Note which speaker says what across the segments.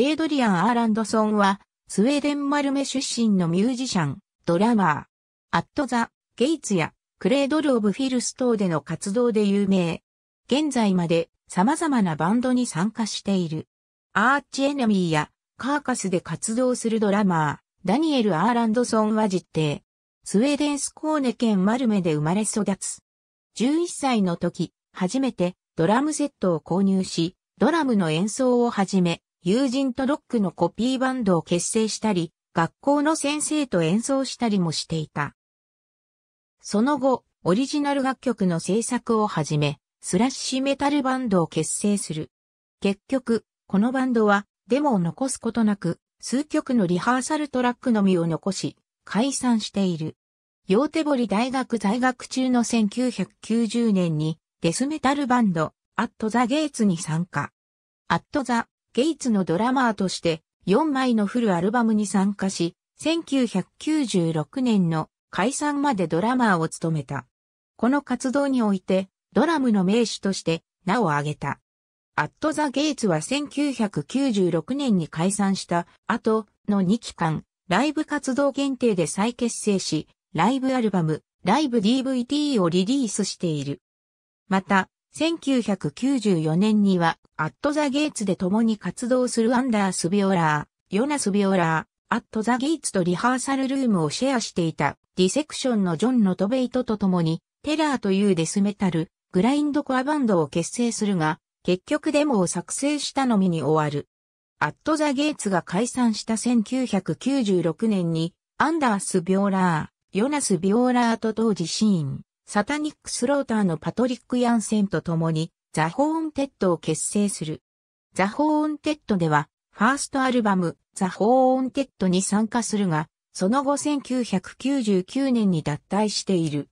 Speaker 1: エイドリアン・アーランドソンは、スウェーデン・マルメ出身のミュージシャン、ドラマー、アット・ザ・ゲイツや、クレードル・オブ・フィルス等での活動で有名。現在まで様々なバンドに参加している。アーチ・エネミーや、カーカスで活動するドラマー、ダニエル・アーランドソンは実定。スウェーデン・スコーネ県マルメで生まれ育つ。11歳の時、初めてドラムセットを購入し、ドラムの演奏を始め、友人とロックのコピーバンドを結成したり、学校の先生と演奏したりもしていた。その後、オリジナル楽曲の制作を始め、スラッシュメタルバンドを結成する。結局、このバンドはデモを残すことなく、数曲のリハーサルトラックのみを残し、解散している。ヨーテボリ大学在学中の1990年にデスメタルバンド、アットザ・ゲイツに参加。アットザ・ゲイツのドラマーとして4枚のフルアルバムに参加し、1996年の解散までドラマーを務めた。この活動において、ドラムの名手として名を挙げた。アット・ザ・ゲイツは1996年に解散した後の2期間、ライブ活動限定で再結成し、ライブアルバム、ライブ DVD をリリースしている。また、1994年には、アットザ・ゲイツで共に活動するアンダース・ビオラー、ヨナス・ビオラー、アットザ・ゲイツとリハーサルルームをシェアしていた、ディセクションのジョン・ノトベイトと共に、テラーというデスメタル、グラインドコアバンドを結成するが、結局デモを作成したのみに終わる。アットザ・ゲイツが解散した1996年に、アンダース・ビオラー、ヨナス・ビオラーと当時シーン、サタニックスローターのパトリック・ヤンセンと共に、ザ・ホーンテッドを結成する。ザ・ホーンテッドでは、ファーストアルバム、ザ・ホーンテッドに参加するが、その後1999年に脱退している。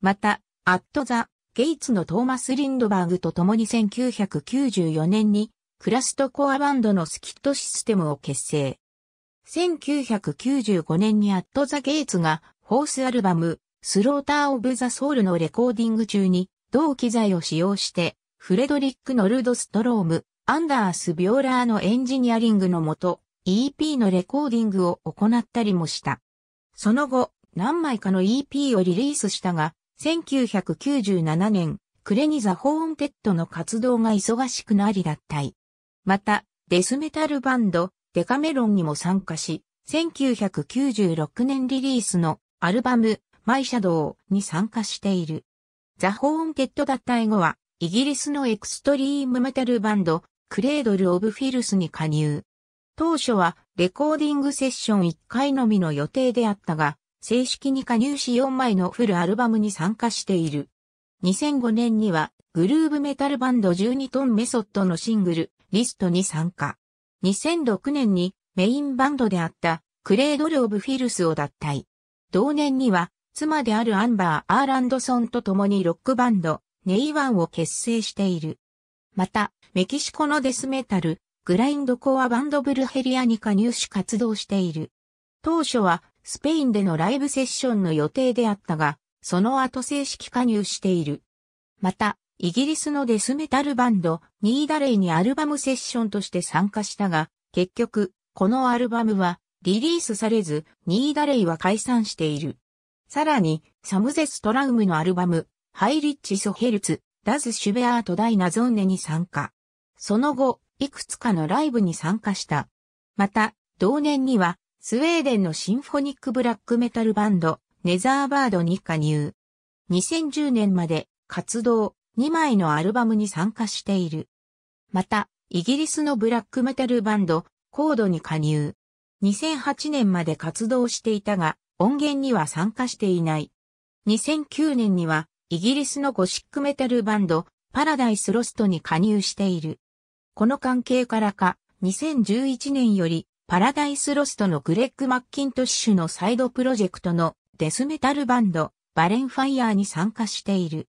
Speaker 1: また、アット・ザ・ゲイツのトーマス・リンドバーグと共に1994年に、クラストコアバンドのスキットシステムを結成。1995年にアット・ザ・ゲイツが、フォースアルバム、スローター・オブ・ザ・ソウルのレコーディング中に、同機材を使用して、フレドリック・ノルドストローム、アンダース・ビオラーのエンジニアリングのもと、EP のレコーディングを行ったりもした。その後、何枚かの EP をリリースしたが、1997年、クレニザ・ホーンテッドの活動が忙しくなり脱退。また、デスメタルバンド、デカメロンにも参加し、1996年リリースのアルバム、マイシャドウに参加している。ザ・ホーンテッド脱退後は、イギリスのエクストリームメタルバンド、クレードル・オブ・フィルスに加入。当初は、レコーディングセッション1回のみの予定であったが、正式に加入し4枚のフルアルバムに参加している。2005年には、グルーブメタルバンド12トンメソッドのシングル、リストに参加。2006年にメインバンドであったクレードル・オブ・フィルスを脱退。同年には妻であるアンバー・アーランドソンと共にロックバンド、ネイワンを結成している。また、メキシコのデスメタル、グラインドコアバンドブルヘリアに加入し活動している。当初は、スペインでのライブセッションの予定であったが、その後正式加入している。また、イギリスのデスメタルバンド、ニーダレイにアルバムセッションとして参加したが、結局、このアルバムはリリースされず、ニーダレイは解散している。さらに、サムゼストラウムのアルバム、ハイリッチソヘルツ、ダズ・シュベアート・ダイナ・ゾンネに参加。その後、いくつかのライブに参加した。また、同年には、スウェーデンのシンフォニックブラックメタルバンド、ネザーバードに加入。2010年まで活動2枚のアルバムに参加している。また、イギリスのブラックメタルバンド、コードに加入。2008年まで活動していたが、音源には参加していない。2009年には、イギリスのゴシックメタルバンド、パラダイスロストに加入している。この関係からか、2011年より、パラダイスロストのグレッグ・マッキントッシュのサイドプロジェクトのデスメタルバンド、バレンファイヤーに参加している。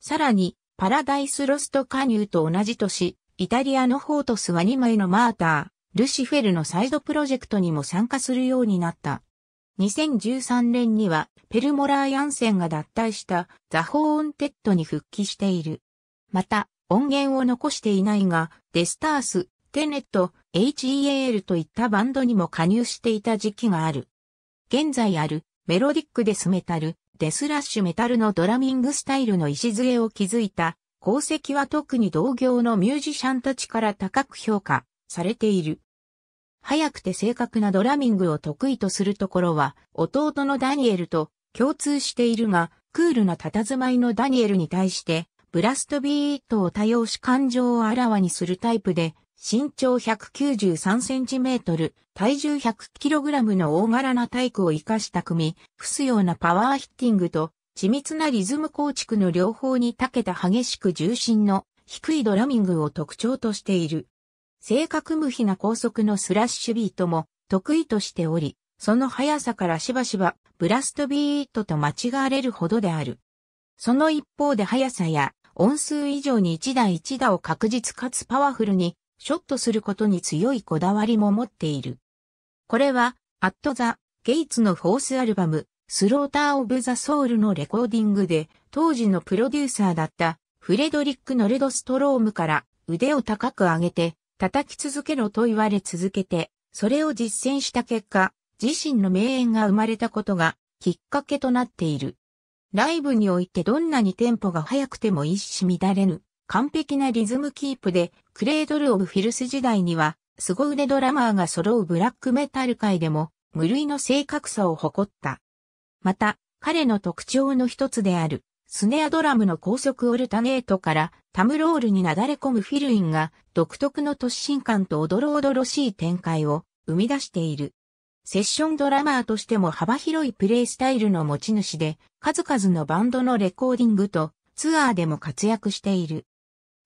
Speaker 1: さらに、パラダイスロスト加入と同じ年、イタリアのフォートスは2枚のマーター、ルシフェルのサイドプロジェクトにも参加するようになった。2013年にはペルモラーヤンセンが脱退したザ・ホーンテッドに復帰している。また、音源を残していないが、デスタース、テネット、HEAL といったバンドにも加入していた時期がある。現在あるメロディックデスメタル、デスラッシュメタルのドラミングスタイルの礎を築いた功績は特に同業のミュージシャンたちから高く評価されている。早くて正確なドラミングを得意とするところは、弟のダニエルと共通しているが、クールな佇まいのダニエルに対して、ブラストビートを多用し感情をあらわにするタイプで、身長1 9 3トル、体重1 0 0ラムの大柄な体育を活かした組、不すようなパワーヒッティングと、緻密なリズム構築の両方に長けた激しく重心の低いドラミングを特徴としている。正確無比な高速のスラッシュビートも得意としており、その速さからしばしばブラストビートと間違われるほどである。その一方で速さや音数以上に一打一打を確実かつパワフルにショットすることに強いこだわりも持っている。これは、アットザ・ゲイツのフォースアルバム、スローター・オブ・ザ・ソウルのレコーディングで、当時のプロデューサーだったフレドリック・ノルドストロームから腕を高く上げて叩き続けろと言われ続けて、それを実践した結果、自身の名演が生まれたことがきっかけとなっている。ライブにおいてどんなにテンポが速くても一糸乱れぬ、完璧なリズムキープで、クレードル・オブ・フィルス時代には、凄腕ドラマーが揃うブラックメタル界でも、無類の正確さを誇った。また、彼の特徴の一つである、スネアドラムの高速オルタネートからタムロールになだれ込むフィルインが独特の突進感とおどろおどろしい展開を生み出している。セッションドラマーとしても幅広いプレイスタイルの持ち主で、数々のバンドのレコーディングとツアーでも活躍している。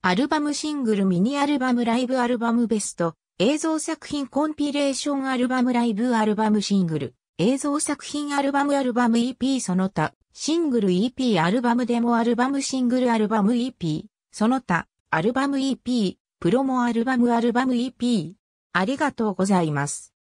Speaker 1: アルバムシングルミニアルバムライブアルバムベスト、映像作品コンピレーションアルバムライブアルバムシングル、映像作品アルバムアルバム EP その他、シングル EP アルバムデモアルバムシングルアルバム EP、その他、アルバム EP、プロモアルバムアルバム EP。ありがとうございます。